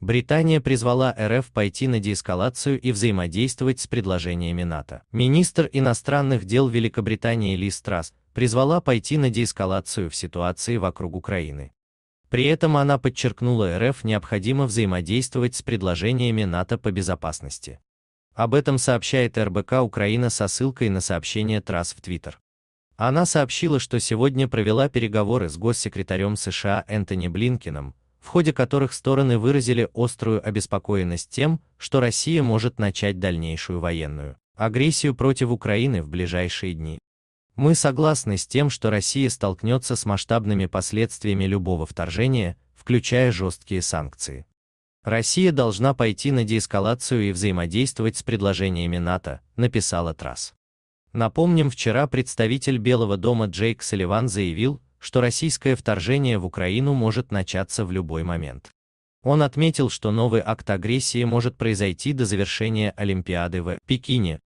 Британия призвала РФ пойти на деэскалацию и взаимодействовать с предложениями НАТО. Министр иностранных дел Великобритании Ли Страс призвала пойти на деэскалацию в ситуации вокруг Украины. При этом она подчеркнула РФ необходимо взаимодействовать с предложениями НАТО по безопасности. Об этом сообщает РБК Украина со ссылкой на сообщение ТРАСС в Твиттер. Она сообщила, что сегодня провела переговоры с госсекретарем США Энтони Блинкином, в ходе которых стороны выразили острую обеспокоенность тем, что Россия может начать дальнейшую военную агрессию против Украины в ближайшие дни. Мы согласны с тем, что Россия столкнется с масштабными последствиями любого вторжения, включая жесткие санкции. Россия должна пойти на деэскалацию и взаимодействовать с предложениями НАТО, написала Трасс. Напомним, вчера представитель Белого дома Джейк Салливан заявил, что российское вторжение в Украину может начаться в любой момент. Он отметил, что новый акт агрессии может произойти до завершения Олимпиады в Пекине,